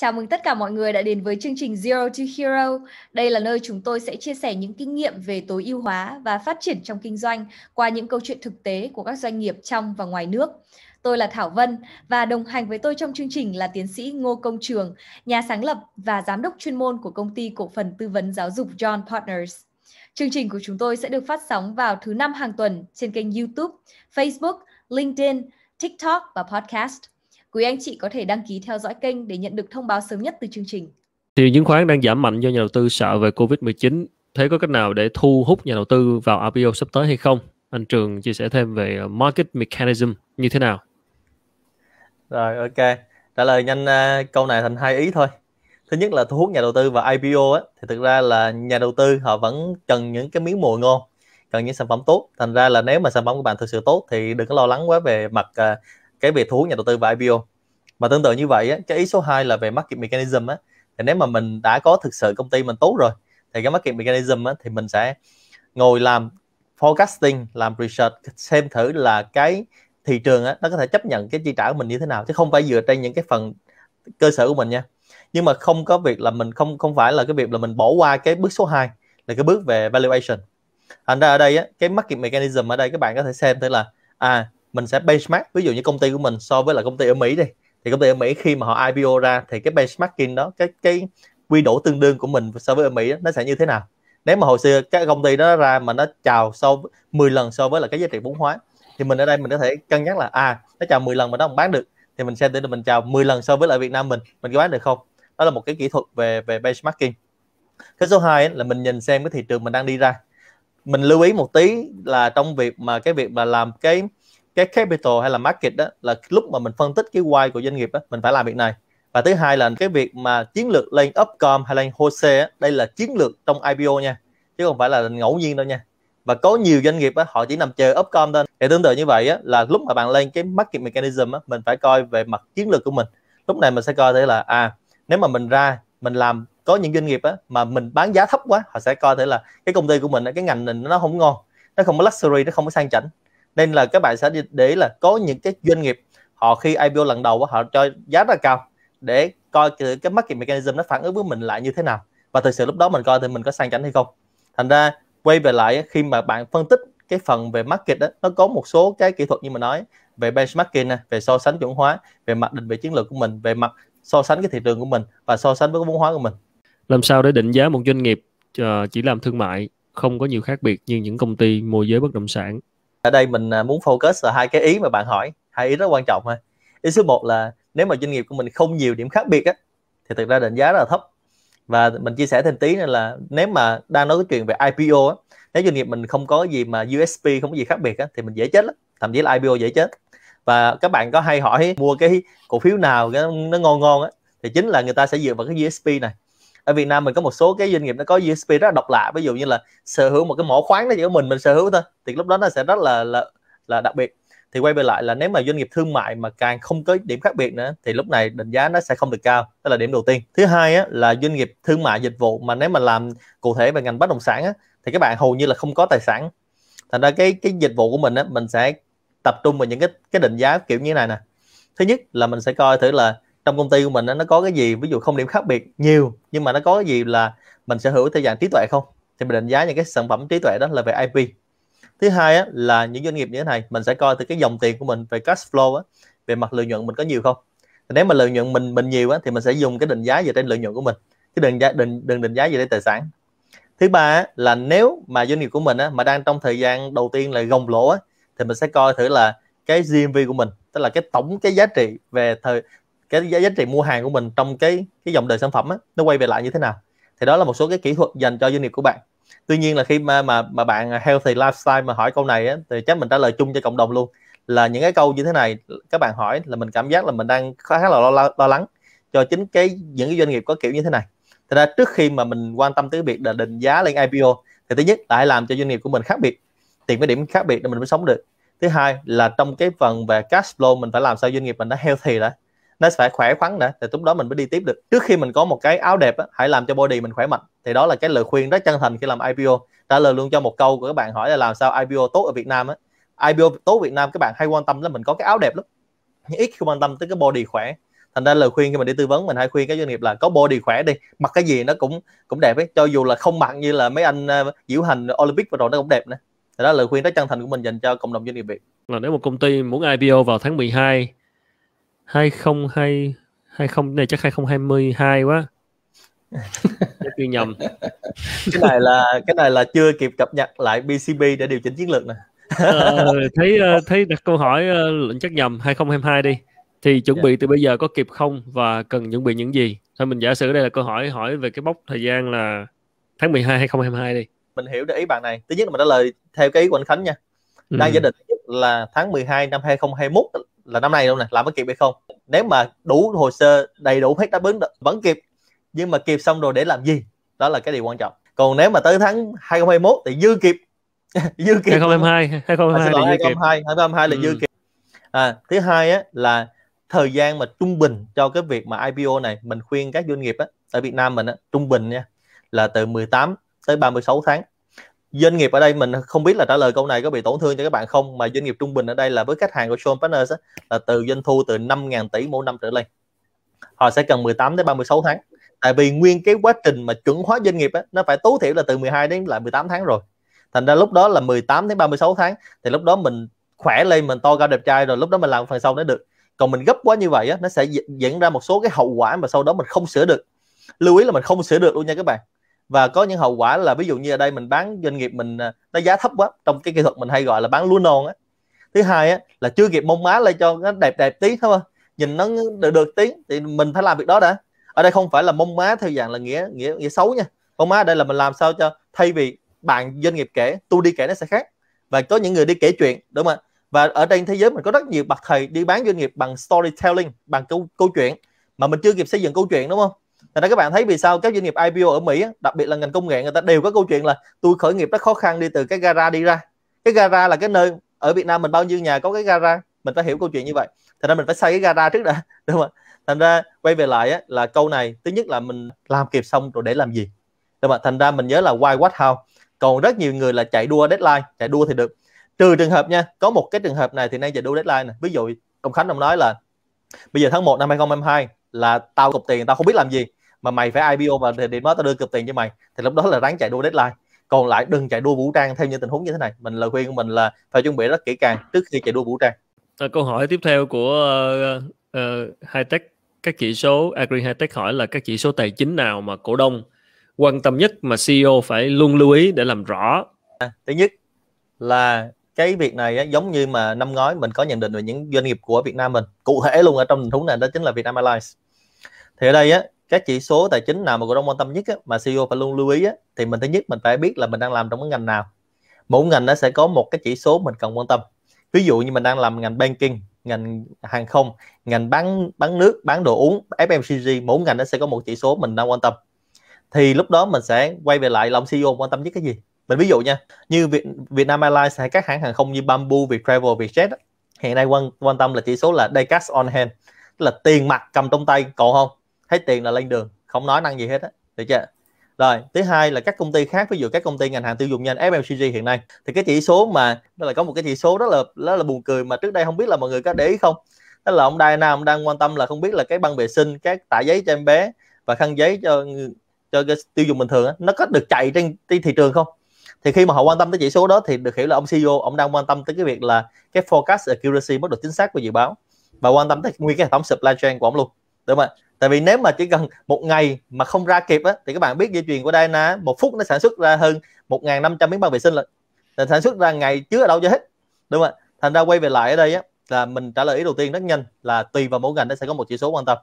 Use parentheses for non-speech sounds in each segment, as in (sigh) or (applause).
Chào mừng tất cả mọi người đã đến với chương trình Zero to Hero. Đây là nơi chúng tôi sẽ chia sẻ những kinh nghiệm về tối ưu hóa và phát triển trong kinh doanh qua những câu chuyện thực tế của các doanh nghiệp trong và ngoài nước. Tôi là Thảo Vân và đồng hành với tôi trong chương trình là tiến sĩ Ngô Công Trường, nhà sáng lập và giám đốc chuyên môn của công ty cổ phần tư vấn giáo dục John Partners. Chương trình của chúng tôi sẽ được phát sóng vào thứ năm hàng tuần trên kênh YouTube, Facebook, LinkedIn, TikTok và podcast. Quý anh chị có thể đăng ký theo dõi kênh để nhận được thông báo sớm nhất từ chương trình. thì chứng khoán đang giảm mạnh do nhà đầu tư sợ về Covid-19. Thế có cách nào để thu hút nhà đầu tư vào IPO sắp tới hay không? Anh Trường chia sẻ thêm về ờ, market mechanism như thế nào? Rồi ok, trả lời nhanh uh, câu này thành hai ý thôi. Thứ nhất là thu hút nhà đầu tư vào IPO ấy, thì thực ra là nhà đầu tư họ vẫn cần những cái miếng mồi ngon cần những sản phẩm tốt thành ra là nếu mà sản phẩm của bạn thực sự tốt thì đừng có lo lắng quá về mặt uh, cái về thu hút nhà đầu tư và IPO mà tương tự như vậy á, cái ý số 2 là về market mechanism á, thì nếu mà mình đã có thực sự công ty mình tốt rồi thì cái market mechanism á, thì mình sẽ ngồi làm forecasting làm research xem thử là cái thị trường á, nó có thể chấp nhận cái chi trả của mình như thế nào chứ không phải dựa trên những cái phần cơ sở của mình nha nhưng mà không có việc là mình không không phải là cái việc là mình bỏ qua cái bước số 2 là cái bước về valuation thành ra ở đây á, cái market mechanism ở đây các bạn có thể xem thử là à mình sẽ benchmark ví dụ như công ty của mình so với là công ty ở Mỹ đi thì công ty ở Mỹ khi mà họ IPO ra thì cái benchmarking đó cái cái quy đổi tương đương của mình so với ở Mỹ đó, nó sẽ như thế nào nếu mà hồi xưa các công ty đó ra mà nó chào sau 10 lần so với là cái giá trị vốn hóa thì mình ở đây mình có thể cân nhắc là à nó chào 10 lần mà nó không bán được thì mình xem để mình chào 10 lần so với lại Việt Nam mình mình có bán được không đó là một cái kỹ thuật về về benchmarking cái số 2 là mình nhìn xem cái thị trường mình đang đi ra mình lưu ý một tí là trong việc mà cái việc mà làm cái cái capital hay là market đó là lúc mà mình phân tích cái why của doanh nghiệp đó, mình phải làm việc này và thứ hai là cái việc mà chiến lược lên upcom hay lên hose đây là chiến lược trong IPO nha chứ không phải là ngẫu nhiên đâu nha và có nhiều doanh nghiệp á, họ chỉ nằm chờ upcom thôi thì tương tự như vậy á, là lúc mà bạn lên cái market mechanism á, mình phải coi về mặt chiến lược của mình lúc này mình sẽ coi thế là à nếu mà mình ra mình làm có những doanh nghiệp á, mà mình bán giá thấp quá họ sẽ coi thể là cái công ty của mình cái ngành mình nó không ngon nó không có luxury nó không có sang chảnh nên là các bạn sẽ để là có những cái doanh nghiệp họ khi IPO lần đầu họ cho giá rất là cao để coi cái, market mechanism nó phản ứng với mình lại như thế nào và thực sự lúc đó mình coi thì mình có sang chảnh hay không thành ra quay về lại khi mà bạn phân tích cái phần về market đó, nó có một số cái kỹ thuật như mình nói về benchmarking này, về so sánh chuẩn hóa về mặt định vị chiến lược của mình về mặt so sánh cái thị trường của mình và so sánh với cái vốn hóa của mình làm sao để định giá một doanh nghiệp ờ, chỉ làm thương mại không có nhiều khác biệt như những công ty môi giới bất động sản ở đây mình à, muốn focus là hai cái ý mà bạn hỏi hai ý rất quan trọng ha ý số 1 là nếu mà doanh nghiệp của mình không nhiều điểm khác biệt á thì thực ra định giá rất là thấp và mình chia sẻ thêm tí nữa là nếu mà đang nói cái chuyện về IPO á, nếu doanh nghiệp mình không có gì mà USP không có gì khác biệt á, thì mình dễ chết lắm thậm chí là IPO dễ chết và các bạn có hay hỏi mua cái cổ phiếu nào cái nó ngon ngon á thì chính là người ta sẽ dựa vào cái USP này ở Việt Nam mình có một số cái doanh nghiệp nó có USP rất là độc lạ ví dụ như là sở hữu một cái mỏ khoáng đó chỉ có mình mình sở hữu thôi thì lúc đó nó sẽ rất là là, là đặc biệt thì quay về lại là nếu mà doanh nghiệp thương mại mà càng không có điểm khác biệt nữa thì lúc này định giá nó sẽ không được cao đó là điểm đầu tiên thứ hai á, là doanh nghiệp thương mại dịch vụ mà nếu mà làm cụ thể về ngành bất động sản á, thì các bạn hầu như là không có tài sản thành ra cái cái dịch vụ của mình á, mình sẽ tập trung vào những cái cái định giá kiểu như này nè thứ nhất là mình sẽ coi thử là trong công ty của mình nó có cái gì ví dụ không điểm khác biệt nhiều nhưng mà nó có cái gì là mình sở hữu theo dạng trí tuệ không thì mình đánh giá những cái sản phẩm trí tuệ đó là về IP thứ hai á, là những doanh nghiệp như thế này mình sẽ coi từ cái dòng tiền của mình về cash flow á, về mặt lợi nhuận mình có nhiều không nếu mà lợi nhuận mình mình nhiều á, thì mình sẽ dùng cái định giá dựa trên lợi nhuận của mình chứ đừng định đừng đừng định giá dựa trên tài sản thứ ba á, là nếu mà doanh nghiệp của mình á, mà đang trong thời gian đầu tiên là gồng lỗ á, thì mình sẽ coi thử là cái GMV của mình tức là cái tổng cái giá trị về thời cái giá trị mua hàng của mình trong cái cái dòng đời sản phẩm á, nó quay về lại như thế nào thì đó là một số cái kỹ thuật dành cho doanh nghiệp của bạn tuy nhiên là khi mà mà mà bạn healthy lifestyle mà hỏi câu này á, thì chắc mình trả lời chung cho cộng đồng luôn là những cái câu như thế này các bạn hỏi là mình cảm giác là mình đang khá là lo, lo, lo lắng cho chính cái những cái doanh nghiệp có kiểu như thế này thật ra trước khi mà mình quan tâm tới việc là định giá lên IPO thì thứ nhất là hãy làm cho doanh nghiệp của mình khác biệt tìm cái điểm khác biệt để mình mới sống được thứ hai là trong cái phần về cash flow mình phải làm sao doanh nghiệp mình đã healthy đã nó phải khỏe khoắn đã thì lúc đó mình mới đi tiếp được trước khi mình có một cái áo đẹp á, hãy làm cho body mình khỏe mạnh thì đó là cái lời khuyên rất chân thành khi làm IPO trả lời luôn cho một câu của các bạn hỏi là làm sao IPO tốt ở Việt Nam á IPO tốt Việt Nam các bạn hay quan tâm là mình có cái áo đẹp lắm nhưng ít khi quan tâm tới cái body khỏe thành ra lời khuyên khi mình đi tư vấn mình hay khuyên các doanh nghiệp là có body khỏe đi mặc cái gì nó cũng cũng đẹp ấy cho dù là không mặc như là mấy anh uh, diễu hành Olympic và rồi nó cũng đẹp nữa thì đó là lời khuyên rất chân thành của mình dành cho cộng đồng doanh nghiệp Việt là nếu một công ty muốn IPO vào tháng 12 2020 20 này chắc 2022 quá (laughs) chắc nhầm cái này là cái này là chưa kịp cập nhật lại BCB để điều chỉnh chiến lược nè ờ, (laughs) thấy ờ, thấy đặt câu hỏi ờ, lệnh chắc nhầm 2022 đi thì chuẩn dạ. bị từ bây giờ có kịp không và cần chuẩn bị những gì thôi mình giả sử đây là câu hỏi hỏi về cái bốc thời gian là tháng 12 2022 đi mình hiểu để ý bạn này thứ nhất là mình trả lời theo cái ý của anh Khánh nha đang ừ. giả định là tháng 12 năm 2021 là năm nay luôn nè làm có kịp hay không nếu mà đủ hồ sơ đầy đủ hết đáp ứng vẫn kịp nhưng mà kịp xong rồi để làm gì đó là cái điều quan trọng còn nếu mà tới tháng 2021 thì dư kịp (laughs) dư kịp 2022 2022 à, 2022 2022 là dư ừ. kịp à, thứ hai á là thời gian mà trung bình cho cái việc mà IPO này mình khuyên các doanh nghiệp á, ở Việt Nam mình á, trung bình nha là từ 18 tới 36 tháng doanh nghiệp ở đây mình không biết là trả lời câu này có bị tổn thương cho các bạn không mà doanh nghiệp trung bình ở đây là với khách hàng của Sean Partners là từ doanh thu từ 5.000 tỷ mỗi năm trở lên họ sẽ cần 18 đến 36 tháng tại vì nguyên cái quá trình mà chuẩn hóa doanh nghiệp ấy, nó phải tối thiểu là từ 12 đến lại 18 tháng rồi thành ra lúc đó là 18 đến 36 tháng thì lúc đó mình khỏe lên mình to cao đẹp trai rồi lúc đó mình làm phần sau nó được còn mình gấp quá như vậy á, nó sẽ diễn ra một số cái hậu quả mà sau đó mình không sửa được lưu ý là mình không sửa được luôn nha các bạn và có những hậu quả là ví dụ như ở đây mình bán doanh nghiệp mình à, nó giá thấp quá trong cái kỹ thuật mình hay gọi là bán lúa non á thứ hai á là chưa kịp mông má lên cho nó đẹp đẹp tí thôi nhìn nó được, được tí thì mình phải làm việc đó đã ở đây không phải là mông má theo dạng là nghĩa nghĩa nghĩa xấu nha mông má ở đây là mình làm sao cho thay vì bạn doanh nghiệp kể tôi đi kể nó sẽ khác và có những người đi kể chuyện đúng không và ở trên thế giới mình có rất nhiều bậc thầy đi bán doanh nghiệp bằng storytelling bằng câu câu chuyện mà mình chưa kịp xây dựng câu chuyện đúng không thành ra các bạn thấy vì sao các doanh nghiệp IPO ở Mỹ đặc biệt là ngành công nghệ người ta đều có câu chuyện là tôi khởi nghiệp rất khó khăn đi từ cái gara đi ra cái gara là cái nơi ở Việt Nam mình bao nhiêu nhà có cái gara mình phải hiểu câu chuyện như vậy thành ra mình phải xây cái gara trước đã (laughs) đúng không thành ra quay về lại á, là câu này thứ nhất là mình làm kịp xong rồi để làm gì đúng không thành ra mình nhớ là why what how còn rất nhiều người là chạy đua deadline chạy đua thì được trừ trường hợp nha có một cái trường hợp này thì nay chạy đua deadline này. ví dụ ông Khánh ông nói là bây giờ tháng 1 năm 2022 là tao cục tiền tao không biết làm gì mà mày phải IPO và điểm đó tao đưa cục tiền cho mày thì lúc đó là ráng chạy đua deadline còn lại đừng chạy đua vũ trang theo những tình huống như thế này mình lời khuyên của mình là phải chuẩn bị rất kỹ càng trước khi chạy đua vũ trang à, câu hỏi tiếp theo của uh, ờ, uh, ờ, high tech các chỉ số agri à, high tech hỏi là các chỉ số tài chính nào mà cổ đông quan tâm nhất mà CEO phải luôn lưu ý để làm rõ à, thứ nhất là cái việc này á, giống như mà năm ngoái mình có nhận định về những doanh nghiệp của Việt Nam mình cụ thể luôn ở trong tình này đó chính là Vietnam Airlines thì ở đây á, các chỉ số tài chính nào mà cổ đông quan tâm nhất á, mà CEO phải luôn lưu ý á, thì mình thứ nhất mình phải biết là mình đang làm trong cái ngành nào mỗi ngành nó sẽ có một cái chỉ số mình cần quan tâm ví dụ như mình đang làm ngành banking ngành hàng không ngành bán bán nước bán đồ uống FMCG mỗi ngành nó sẽ có một chỉ số mình đang quan tâm thì lúc đó mình sẽ quay về lại lòng CEO quan tâm nhất cái gì mình ví dụ nha như Việt, Vietnam Airlines hay các hãng hàng không như Bamboo, Viettravel, Vietjet hiện nay quan quan tâm là chỉ số là day cash on hand là tiền mặt cầm trong tay còn không thấy tiền là lên đường không nói năng gì hết á được chưa rồi thứ hai là các công ty khác ví dụ các công ty ngành hàng tiêu dùng nhanh FMCG hiện nay thì cái chỉ số mà đó là có một cái chỉ số đó là đó là buồn cười mà trước đây không biết là mọi người có để ý không đó là ông đài nam đang quan tâm là không biết là cái băng vệ sinh các tả giấy cho em bé và khăn giấy cho cho tiêu dùng bình thường đó, nó có được chạy trên thị trường không thì khi mà họ quan tâm tới chỉ số đó thì được hiểu là ông CEO ông đang quan tâm tới cái việc là cái forecast accuracy mức độ chính xác của dự báo và quan tâm tới nguyên cái hệ thống supply chain của ông luôn đúng không ạ tại vì nếu mà chỉ cần một ngày mà không ra kịp á, thì các bạn biết dây chuyền của Dyna một phút nó sản xuất ra hơn 1.500 miếng bao vệ sinh lận là sản xuất ra ngày chứ ở đâu cho hết đúng không ạ thành ra quay về lại ở đây á, là mình trả lời ý đầu tiên rất nhanh là tùy vào mỗi ngành nó sẽ có một chỉ số quan tâm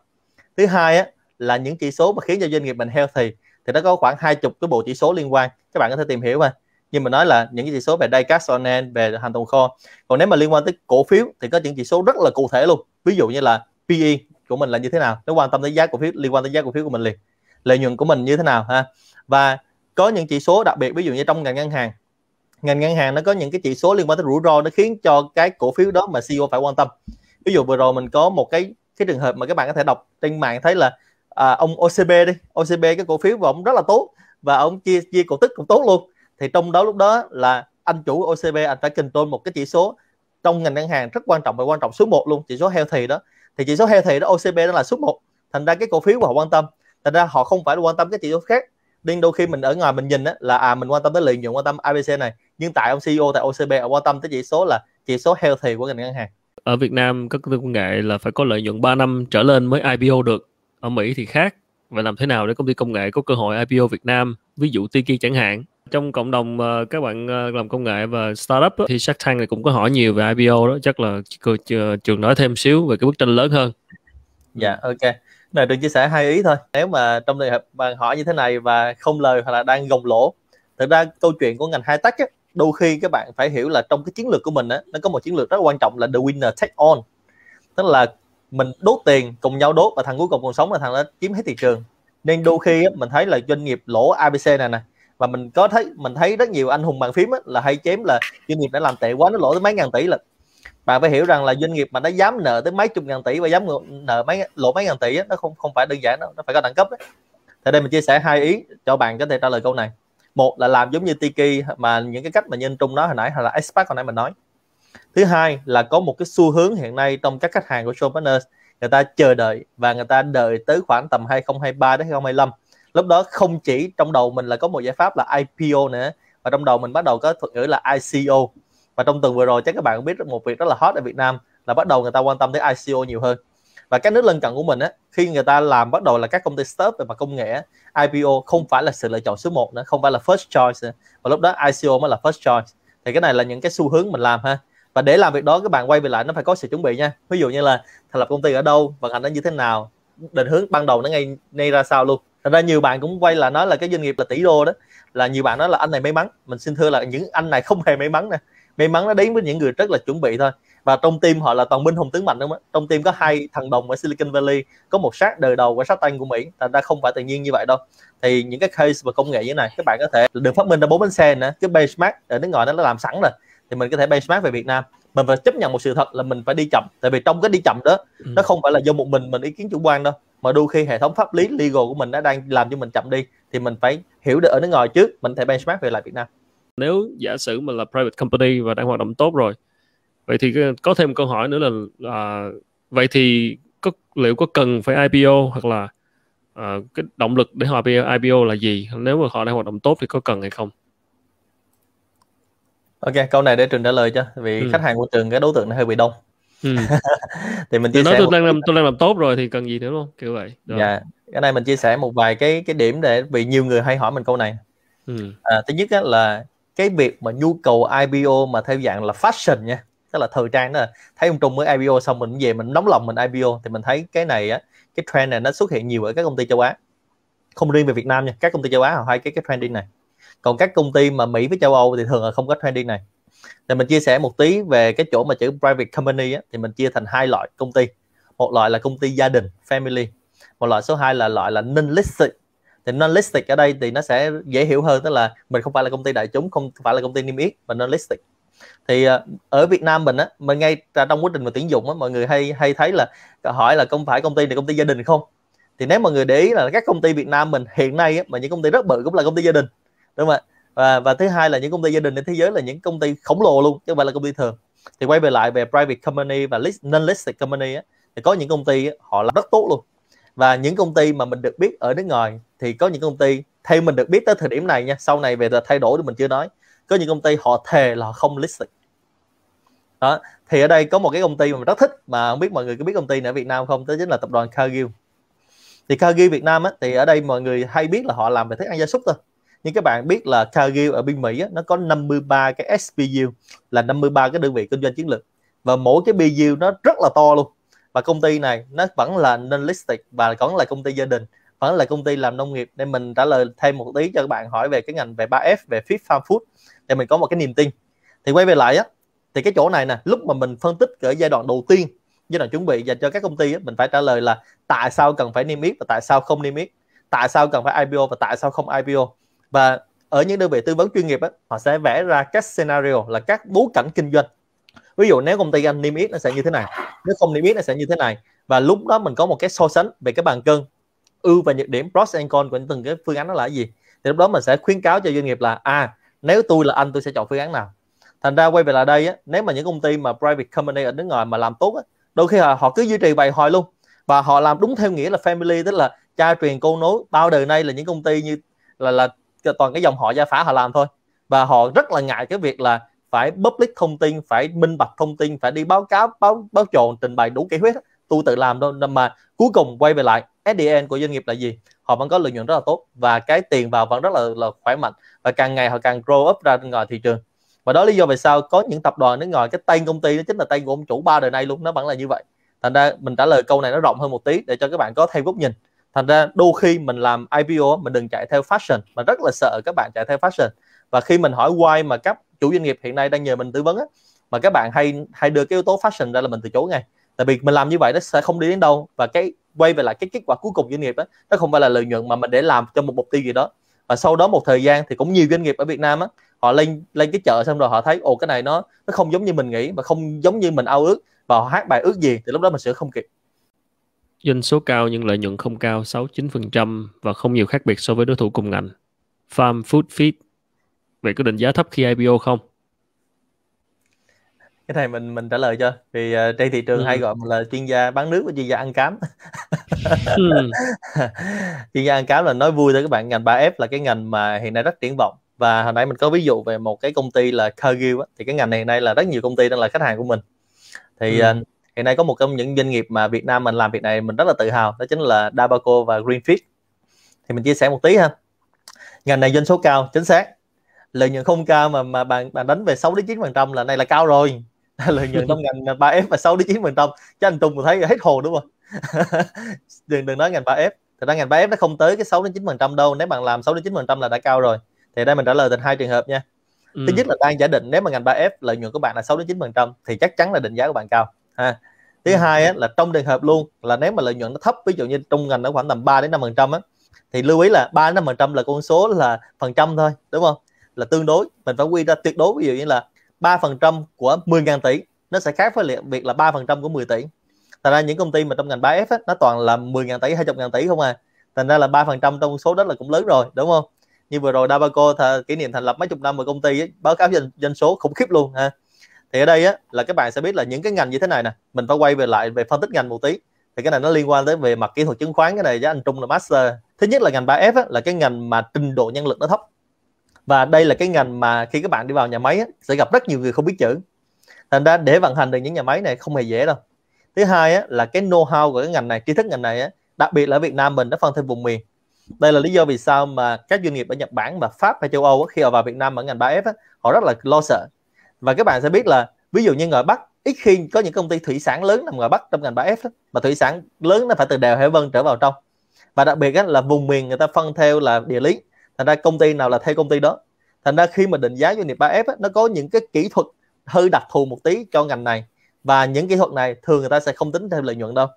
thứ hai á, là những chỉ số mà khiến cho doanh nghiệp mình healthy thì nó có khoảng hai chục cái bộ chỉ số liên quan các bạn có thể tìm hiểu mà nhưng mà nói là những cái chỉ số về day cash on hand về hàng tồn kho còn nếu mà liên quan tới cổ phiếu thì có những chỉ số rất là cụ thể luôn ví dụ như là PE của mình là như thế nào nó quan tâm tới giá cổ phiếu liên quan tới giá cổ phiếu của mình liền lợi nhuận của mình như thế nào ha và có những chỉ số đặc biệt ví dụ như trong ngành ngân hàng ngành ngân hàng nó có những cái chỉ số liên quan tới rủi ro nó khiến cho cái cổ phiếu đó mà CEO phải quan tâm ví dụ vừa rồi mình có một cái cái trường hợp mà các bạn có thể đọc trên mạng thấy là à, ông OCB đi OCB cái cổ phiếu của ông rất là tốt và ông chia chia cổ tức cũng tốt luôn thì trong đó lúc đó là anh chủ OCB anh phải kinh tôn một cái chỉ số trong ngành ngân hàng rất quan trọng và quan trọng số 1 luôn chỉ số heo healthy đó thì chỉ số heo healthy đó OCB đó là số 1 thành ra cái cổ phiếu mà họ quan tâm thành ra họ không phải quan tâm cái chỉ số khác nên đôi khi mình ở ngoài mình nhìn á, là à mình quan tâm tới lợi nhuận quan tâm ABC này nhưng tại ông CEO tại OCB họ quan tâm tới chỉ số là chỉ số heo healthy của ngành ngân hàng ở Việt Nam các công công nghệ là phải có lợi nhuận 3 năm trở lên mới IPO được ở Mỹ thì khác và làm thế nào để công ty công nghệ có cơ hội IPO Việt Nam ví dụ Tiki chẳng hạn trong cộng đồng ờ, các bạn ờ, làm công nghệ và startup thì Shark Tank này cũng có hỏi nhiều về IPO đó chắc là ờ, trường nói thêm xíu về cái bức tranh lớn hơn dạ yeah, ok là trường chia sẻ hai ý thôi nếu mà trong trường hợp bạn hỏi như thế này và không lời hoặc là đang gồng lỗ thực ra câu chuyện của ngành hai tách ấy, đôi khi các bạn phải hiểu là trong cái chiến lược của mình á nó có một chiến lược rất quan trọng là the winner take on tức là mình đốt tiền cùng nhau đốt và thằng cuối cùng còn sống là thằng đó kiếm hết thị trường nên đôi khi á mình thấy là doanh nghiệp lỗ abc này nè và mình có thấy mình thấy rất nhiều anh hùng bàn phím là hay chém là doanh nghiệp đã làm tệ quá nó lỗ tới mấy ngàn tỷ là bạn phải hiểu rằng là doanh nghiệp mà nó dám nợ tới mấy chục ngàn tỷ và dám nợ mấy lỗ mấy ngàn tỷ á nó không không phải đơn giản đâu nó phải có đẳng cấp đấy thì đây mình chia sẻ hai ý cho bạn có thể trả lời câu này một là làm giống như Tiki mà những cái cách mà nhân trung nó hồi nãy hoặc là expert hồi nãy mình nói thứ hai là có một cái xu hướng hiện nay trong các khách hàng của showpreneurs người ta chờ đợi và người ta đợi tới khoảng tầm 2023 đến 2025 lúc đó không chỉ trong đầu mình là có một giải pháp là IPO nữa và trong đầu mình bắt đầu có thuật ngữ là ICO e và trong tuần vừa rồi chắc các bạn biết một việc rất là hot ở Việt Nam là bắt đầu người ta quan tâm tới ICO e nhiều hơn và các nước lân cận của mình á khi người ta làm bắt đầu là các công ty startup về mặt công nghệ IPO không phải là sự lựa chọn số 1 nữa không phải là first choice nữa. và lúc đó ICO e mới là first choice thì cái này là những cái xu hướng mình làm ha và để làm việc đó các bạn quay về lại nó phải có sự chuẩn bị nha ví dụ như là thành lập công ty ở đâu vận hành nó như thế nào định hướng ban đầu nó ngay ngay ra sao luôn thành ra nhiều bạn cũng quay là nói là cái doanh nghiệp là tỷ đô đó là nhiều bạn nói là anh này may mắn mình xin thưa là những anh này không hề may mắn nè may mắn nó đến với những người rất là chuẩn bị thôi và trong team họ là toàn minh hùng tướng mạnh đúng không á trong team có hai thằng đồng ở silicon valley có một sát đời đầu và sát tay của mỹ thành ra không phải tự nhiên như vậy đâu thì những cái case và công nghệ như này các bạn có thể đừng phát minh ra bốn bánh xe nữa cái benchmark ở ờ, nước ngoài nó làm sẵn rồi thì mình có thể benchmark về Việt Nam mình phải chấp nhận một sự thật là mình phải đi chậm tại vì trong cái đi chậm đó ừ. nó không phải là do một mình mình ý kiến chủ quan đâu mà đôi khi hệ thống pháp lý legal của mình nó đang làm cho mình chậm đi thì mình phải hiểu được ở nước ngoài trước mình thể benchmark về lại Việt Nam nếu giả sử mình là private company và đang hoạt động tốt rồi vậy thì có thêm một câu hỏi nữa là à, vậy thì có liệu có cần phải IPO hoặc là à, cái động lực để họ IPO, IPO là gì nếu mà họ đang hoạt động tốt thì có cần hay không ok câu này để trường trả lời cho vì ừ. khách hàng của trường cái đối tượng nó hơi bị đông ừ. (laughs) thì mình chia nói tôi đang làm tôi đang làm tốt rồi thì cần gì nữa luôn kiểu vậy Được. dạ cái này mình chia sẻ một vài cái cái điểm để vì nhiều người hay hỏi mình câu này ừ. à, thứ nhất á, là cái việc mà nhu cầu IPO mà theo dạng là fashion nha tức là thời trang đó thấy ông Trung mới IPO xong mình về mình nóng lòng mình IPO thì mình thấy cái này á cái trend này nó xuất hiện nhiều ở các công ty châu Á không riêng về Việt Nam nha các công ty châu Á họ hay cái cái trend này còn các công ty mà Mỹ với châu Âu thì thường là không có trending này thì mình chia sẻ một tí về cái chỗ mà chữ private company á, thì mình chia thành hai loại công ty một loại là công ty gia đình family một loại số 2 là loại là non listed thì non listed ở đây thì nó sẽ dễ hiểu hơn tức là mình không phải là công ty đại chúng không phải là công ty niêm yết mà non listed thì ờ, ở Việt Nam mình á mình ngay trong quá trình mà tuyển dụng á mọi người hay hay thấy là hỏi là không phải công ty này công ty gia đình không thì nếu mọi người để ý là các công ty Việt Nam mình hiện nay á, mà những công ty rất bự cũng là công ty gia đình đúng không ạ và và thứ hai là những công ty gia đình trên thế giới là những công ty khổng lồ luôn chứ không phải là công ty thường thì quay về lại về private company và list, non listed company á, thì có những công ty á, họ làm rất tốt luôn và những công ty mà mình được biết ở nước ngoài thì có những công ty theo mình được biết tới thời điểm này nha sau này về là thay đổi thì mình chưa nói có những công ty họ thề là không listed đó thì ở đây có một cái công ty mà mình rất thích mà không biết mọi người có biết công ty này ở Việt Nam không đó chính là tập đoàn Cargill thì Cargill Việt Nam á, thì ở đây mọi người hay biết là họ làm về thức ăn gia súc thôi như các bạn biết là Cargill ở bên Mỹ á, nó có 53 cái SBU là 53 cái đơn vị kinh doanh chiến lược và mỗi cái BU nó rất là to luôn và công ty này nó vẫn là non listed và vẫn là công ty gia đình vẫn là công ty làm nông nghiệp nên mình trả lời thêm một tí cho các bạn hỏi về cái ngành về 3F về Fit Farm Food để mình có một cái niềm tin thì quay về lại á thì cái chỗ này nè lúc mà mình phân tích ở giai đoạn đầu tiên giai đoạn chuẩn bị dành cho các công ty á, mình phải trả lời là tại sao cần phải niêm yết và tại sao không niêm yết tại sao cần phải IPO và tại sao không IPO và ở những đơn vị tư vấn chuyên nghiệp á, họ sẽ vẽ ra các scenario là các bối cảnh kinh doanh ví dụ nếu công ty anh niêm yết nó sẽ như thế này nếu không niêm yết nó sẽ như thế này và lúc đó mình có một cái so sánh về cái bàn cân ưu và nhược điểm pros and cons của từng cái phương án đó là gì thì lúc đó mình sẽ khuyến cáo cho doanh nghiệp là à nếu tôi là anh tôi sẽ chọn phương án nào thành ra quay về lại đây á, nếu mà những công ty mà private company ở nước ngoài mà làm tốt á, đôi khi họ, họ cứ duy trì bài hồi luôn và họ làm đúng theo nghĩa là family tức là cha truyền cô nối bao đời nay là những công ty như là là toàn cái dòng họ gia phả họ làm thôi và họ rất là ngại cái việc là phải public thông tin phải minh bạch thông tin phải đi báo cáo báo báo tròn trình bày đủ kỹ huyết tôi tự làm đâu mà cuối cùng quay về lại SDN của doanh nghiệp là gì họ vẫn có lợi nhuận rất là tốt và cái tiền vào vẫn rất là, là khỏe mạnh và càng ngày họ càng grow up ra bên ngoài thị trường và đó lý do vì sao có những tập đoàn nước ngoài cái tên công ty nó chính là tên của ông chủ ba đời nay luôn nó vẫn là như vậy thành ra mình trả lời câu này nó rộng hơn một tí để cho các bạn có thêm góc nhìn thành ra đôi khi mình làm IPO mình đừng chạy theo fashion mà rất là sợ các bạn chạy theo fashion và khi mình hỏi why mà các chủ doanh nghiệp hiện nay đang nhờ mình tư vấn á, mà các bạn hay hay đưa cái yếu tố fashion ra là mình từ chối ngay tại vì mình làm như vậy nó sẽ không đi đến đâu và cái quay về lại cái kết quả cuối cùng doanh nghiệp á nó không phải là lợi nhuận mà mình để làm cho một mục tiêu gì đó và sau đó một thời gian thì cũng nhiều doanh nghiệp ở Việt Nam á họ lên lên cái chợ xong rồi họ thấy ồ cái này nó nó không giống như mình nghĩ mà không giống như mình ao ước và họ hát bài ước gì thì lúc đó mình sẽ không kịp Doanh số cao nhưng lợi nhuận không cao 6-9% và không nhiều khác biệt so với đối thủ cùng ngành. Farm Food Feed. Vậy có định giá thấp khi IPO không? Cái này mình mình trả lời cho vì uh, trên thị trường ừ. hay gọi là chuyên gia bán nước và chuyên gia ăn cám. Ừ. (laughs) chuyên gia ăn cám là nói vui thôi các bạn, ngành 3F là cái ngành mà hiện nay rất triển vọng và hồi nãy mình có ví dụ về một cái công ty là Cargill thì cái ngành này hiện nay là rất nhiều công ty đang là khách hàng của mình. Thì ừ. À, hiện nay có một trong những doanh nghiệp mà Việt Nam mình làm việc này mình rất là tự hào đó chính là Dabaco và Greenfit thì mình chia sẻ một tí ha ngành này doanh số cao chính xác lợi nhuận không cao mà mà bạn bạn đánh về 6 đến 9 phần trăm là này là cao rồi (laughs) lợi nhuận trong ngành 3F và 6 đến 9 phần trăm chứ anh Tùng thấy hết hồn đúng không (laughs) đừng đừng nói ngành 3F thật ra ngành 3F nó không tới cái 6 đến 9 phần trăm đâu nếu bạn làm 6 đến 9 phần trăm là đã cao rồi thì đây mình trả lời tình hai trường hợp nha ừ. thứ nhất là đang giả định nếu mà ngành 3F lợi nhuận của bạn là 6 đến 9 phần trăm thì chắc chắn là định giá của bạn cao ha thứ ừ. hai á, là trong trường hợp luôn là nếu mà lợi nhuận nó thấp ví dụ như trong ngành nó khoảng tầm 3 đến 5 phần trăm á thì lưu ý là 3 đến 5 phần trăm là con số là phần trăm thôi đúng không là tương đối mình phải quy ra tuyệt đối ví dụ như là 3 phần trăm của 10.000 tỷ nó sẽ khác với việc là 3 phần trăm của 10 tỷ thành ra những công ty mà trong ngành 3F á, nó toàn là 10.000 tỷ 20.000 tỷ không à thành ra là 3 phần trăm trong số đó là cũng lớn rồi đúng không như vừa rồi Dabaco kỷ niệm thành lập mấy chục năm ở công ty ấy, báo cáo doanh, doanh số khủng khiếp luôn ha thì ở đây á là các bạn sẽ biết là những cái ngành như thế này nè mình phải quay về lại về phân tích ngành một tí thì cái này nó liên quan tới về mặt kỹ thuật chứng khoán cái này với anh Trung là master thứ nhất là ngành 3F á, là cái ngành mà trình độ nhân lực nó thấp và đây là cái ngành mà khi các bạn đi vào nhà máy á, sẽ gặp rất nhiều người không biết chữ thành ra để vận hành được những nhà máy này không hề dễ đâu thứ hai á, là cái know how của cái ngành này tri thức ngành này á, đặc biệt là ở Việt Nam mình nó phân thêm vùng miền đây là lý do vì sao mà các doanh nghiệp ở Nhật Bản và Pháp hay châu Âu á, khi họ vào Việt Nam ở ngành 3F á, họ rất là lo sợ và các bạn sẽ biết là ví dụ như ngoài Bắc ít khi có những công ty thủy sản lớn nằm ngoài Bắc trong ngành 3F đó, mà thủy sản lớn nó phải từ đèo Hải Vân trở vào trong và đặc biệt đó là vùng miền người ta phân theo là địa lý thành ra công ty nào là theo công ty đó thành ra khi mà định giá doanh nghiệp 3F đó, nó có những cái kỹ thuật hơi đặc thù một tí cho ngành này và những kỹ thuật này thường người ta sẽ không tính theo lợi nhuận đâu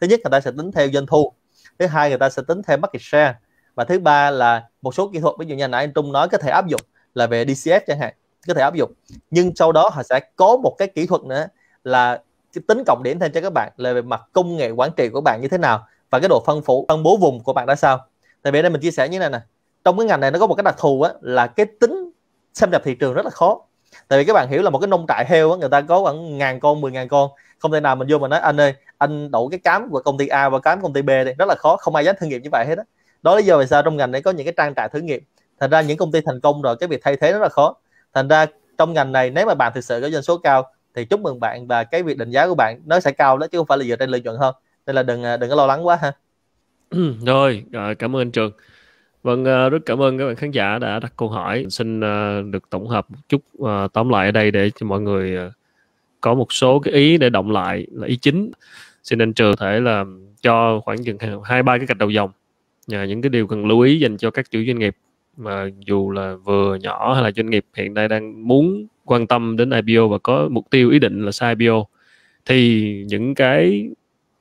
thứ nhất người ta sẽ tính theo doanh thu thứ hai người ta sẽ tính theo market share và thứ ba là một số kỹ thuật ví dụ như nãy anh Trung nói có thể áp dụng là về DCF chẳng hạn có thể áp dụng nhưng sau đó họ sẽ có một cái kỹ thuật nữa là tính cộng điểm thêm cho các bạn là về mặt công nghệ quản trị của bạn như thế nào và cái độ phân phủ phân bố vùng của bạn đã sao tại vì đây mình chia sẻ như này nè trong cái ngành này nó có một cái đặc thù á, là cái tính xâm nhập thị trường rất là khó tại vì các bạn hiểu là một cái nông trại heo á, người ta có khoảng ngàn con mười ngàn con không thể nào mình vô mà nói anh ơi anh đổ cái cám của công ty A và cám công ty B đi rất là khó không ai dám thử nghiệm như vậy hết đó đó lý do vì sao trong ngành này có những cái trang trại thử nghiệm thành ra những công ty thành công rồi cái việc thay thế rất là khó thành ra trong ngành này nếu mà bạn thực sự có doanh số cao thì chúc mừng bạn và cái việc định giá của bạn nó sẽ cao đó chứ không phải là dựa trên lợi nhuận hơn nên là đừng à, đừng có lo lắng quá ha (clears throat) rồi à, cảm ơn anh trường vâng à, rất cảm ơn các bạn khán giả đã đặt câu hỏi xin được tổng hợp một chút tóm lại ở đây để cho mọi người có một số cái ý để động lại là ý chính xin anh trường thể là cho khoảng chừng hai ba cái cạch đầu dòng những cái điều cần lưu ý dành cho các chủ doanh nghiệp mà dù là vừa nhỏ hay là doanh nghiệp hiện nay đang muốn quan tâm đến IPO và có mục tiêu ý định là sai IPO thì những cái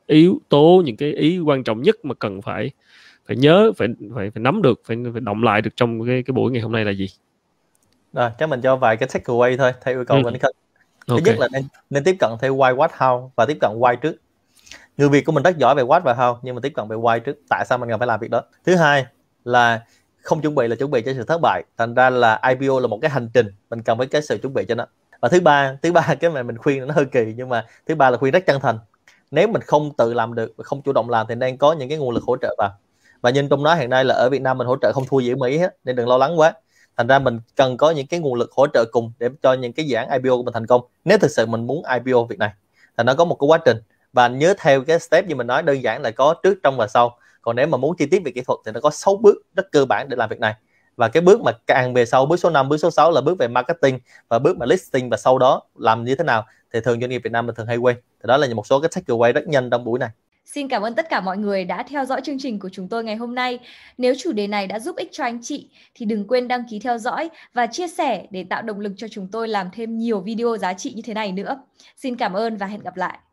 yếu tố những cái ý quan trọng nhất mà cần phải phải nhớ phải phải phải nắm được phải phải động lại được trong cái cái buổi ngày hôm nay là gì rồi chắc mình cho vài cái takeaway thôi theo yêu cầu ừ. của Nick thứ okay. nhất là nên, nên tiếp cận theo why what how và tiếp cận why trước người việt của mình rất giỏi về what và how nhưng mà tiếp cận về why trước tại sao mình cần phải làm việc đó thứ hai là không chuẩn bị là chuẩn bị cho sự thất bại thành ra là IPO là một cái hành trình mình cần phải cái sự chuẩn bị cho nó và thứ ba thứ ba (laughs) cái mà mình khuyên nó hơi kỳ nhưng mà thứ ba là khuyên rất chân thành nếu mình không tự làm được không chủ động làm thì đang có những cái nguồn lực hỗ trợ vào và nhìn trong đó hiện nay là ở Việt Nam mình hỗ trợ không thua gì Mỹ hết nên đừng lo lắng quá thành ra mình cần có những cái nguồn lực hỗ trợ cùng để cho những cái dự án IPO của mình thành công nếu thực sự mình muốn IPO việc này là nó có một cái quá trình và nhớ theo cái step như mình nói đơn giản là có trước trong và sau còn nếu mà muốn chi tiết về kỹ thuật thì nó có 6 bước rất cơ bản để làm việc này và cái bước mà càng về sau bước số 5 bước số 6 là bước về marketing và bước mà listing và sau đó làm như thế nào thì thường doanh nghiệp Việt Nam mình thường hay quên thì đó là một số cái takeaway rất nhanh trong buổi này Xin cảm ơn tất cả mọi người đã theo dõi chương trình của chúng tôi ngày hôm nay. Nếu chủ đề này đã giúp ích cho anh chị thì đừng quên đăng ký theo dõi và chia sẻ để tạo động lực cho chúng tôi làm thêm nhiều video giá trị như thế này nữa. Xin cảm ơn và hẹn gặp lại.